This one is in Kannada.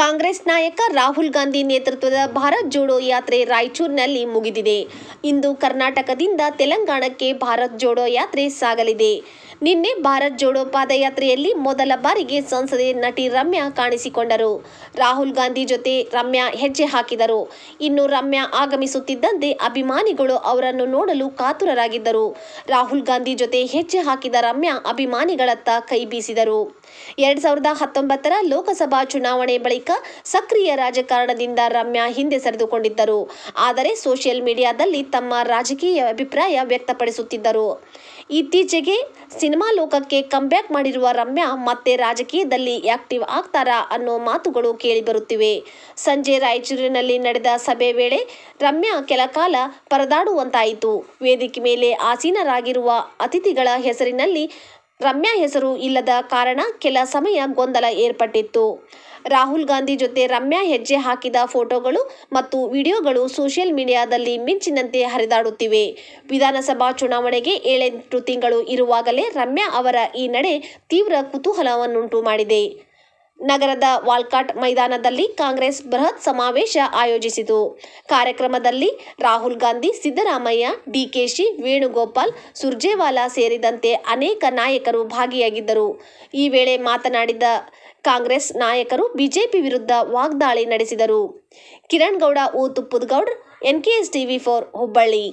ಕಾಂಗ್ರೆಸ್ ನಾಯಕ ರಾಹುಲ್ ಗಾಂಧಿ ನೇತೃತ್ವದ ಭಾರತ್ ಜೋಡೋ ಯಾತ್ರೆ ರಾಯಚೂರಿನಲ್ಲಿ ಮುಗಿದಿದೆ ಇಂದು ಕರ್ನಾಟಕದಿಂದ ತೆಲಂಗಾಣಕ್ಕೆ ಭಾರತ್ ಜೋಡೋ ಯಾತ್ರೆ ಸಾಗಲಿದೆ ನಿನ್ನೆ ಭಾರತ್ ಜೋಡೋ ಪಾದಯಾತ್ರೆಯಲ್ಲಿ ಮೊದಲ ಬಾರಿಗೆ ಸಂಸದೆ ನಟಿ ರಮ್ಯಾ ಕಾಣಿಸಿಕೊಂಡರು ರಾಹುಲ್ ಗಾಂಧಿ ಜೊತೆ ರಮ್ಯಾ ಹೆಜ್ಜೆ ಹಾಕಿದರು ಇನ್ನು ರಮ್ಯಾ ಆಗಮಿಸುತ್ತಿದ್ದಂತೆ ಅಭಿಮಾನಿಗಳು ಅವರನ್ನು ನೋಡಲು ಕಾತುರರಾಗಿದ್ದರು ರಾಹುಲ್ ಗಾಂಧಿ ಜೊತೆ ಹೆಜ್ಜೆ ಹಾಕಿದ ರಮ್ಯಾ ಅಭಿಮಾನಿಗಳತ್ತ ಕೈ ಬೀಸಿದರು ಎರಡ್ ಸಾವಿರದ ಹತ್ತೊಂಬತ್ತರ ಲೋಕಸಭಾ ಚುನಾವಣೆ ಬಳಿಕ ಸಕ್ರಿಯ ರಾಜಕಾರಣದಿಂದ ರಮ್ಯಾ ಹಿಂದೆ ಸರಿದುಕೊಂಡಿದ್ದರು ಆದರೆ ಸೋಷಿಯಲ್ ಮೀಡಿಯಾದಲ್ಲಿ ತಮ್ಮ ರಾಜಕೀಯ ಅಭಿಪ್ರಾಯ ವ್ಯಕ್ತಪಡಿಸುತ್ತಿದ್ದರು ಇತ್ತೀಚೆಗೆ ಸಿನಿಮಾ ಲೋಕಕ್ಕೆ ಕಮ್ಬ್ಯಾಕ್ ಮಾಡಿರುವ ರಮ್ಯಾ ಮತ್ತೆ ರಾಜಕೀಯದಲ್ಲಿ ಆಕ್ಟಿವ್ ಆಗ್ತಾರಾ ಅನ್ನೋ ಮಾತುಗಳು ಕೇಳಿಬರುತ್ತಿವೆ ಸಂಜೆ ರಾಯಚೂರಿನಲ್ಲಿ ನಡೆದ ಸಭೆ ವೇಳೆ ರಮ್ಯಾ ಕೆಲಕಾಲ ಪರದಾಡುವಂತಾಯಿತು ವೇದಿಕೆ ಮೇಲೆ ಆಸೀನರಾಗಿರುವ ಅತಿಥಿಗಳ ಹೆಸರಿನಲ್ಲಿ ರಮ್ಯಾ ಹೆಸರು ಇಲ್ಲದ ಕಾರಣ ಕೆಲ ಸಮಯ ಗೊಂದಲ ಏರ್ಪಟ್ಟಿತ್ತು ರಾಹುಲ್ ಗಾಂಧಿ ಜೊತೆ ರಮ್ಯಾ ಹೆಜ್ಜೆ ಹಾಕಿದ ಫೋಟೋಗಳು ಮತ್ತು ವಿಡಿಯೋಗಳು ಸೋಷಿಯಲ್ ಮೀಡಿಯಾದಲ್ಲಿ ಮಿಂಚಿನಂತೆ ಹರಿದಾಡುತ್ತಿವೆ ವಿಧಾನಸಭಾ ಚುನಾವಣೆಗೆ ಏಳೆಂಟು ತಿಂಗಳು ಇರುವಾಗಲೇ ರಮ್ಯಾ ಅವರ ಈ ನಡೆ ತೀವ್ರ ಕುತೂಹಲವನ್ನುಂಟು ಮಾಡಿದೆ ನಗರದ ವಾಲ್ಕಾಟ್ ಮೈದಾನದಲ್ಲಿ ಕಾಂಗ್ರೆಸ್ ಬೃಹತ್ ಸಮಾವೇಶ ಆಯೋಜಿಸಿತು ಕಾರ್ಯಕ್ರಮದಲ್ಲಿ ರಾಹುಲ್ ಗಾಂಧಿ ಸಿದ್ದರಾಮಯ್ಯ ಡಿಕೆಶಿ ವೇಣುಗೋಪಾಲ್ ಸುರ್ಜೇವಾಲಾ ಸೇರಿದಂತೆ ಅನೇಕ ನಾಯಕರು ಭಾಗಿಯಾಗಿದ್ದರು ಈ ವೇಳೆ ಮಾತನಾಡಿದ ಕಾಂಗ್ರೆಸ್ ನಾಯಕರು ಬಿಜೆಪಿ ವಿರುದ್ಧ ವಾಗ್ದಾಳಿ ನಡೆಸಿದರು ಕಿರಣ್ ಗೌಡ ಓ Tuppadgoud NKS TV four Hubballi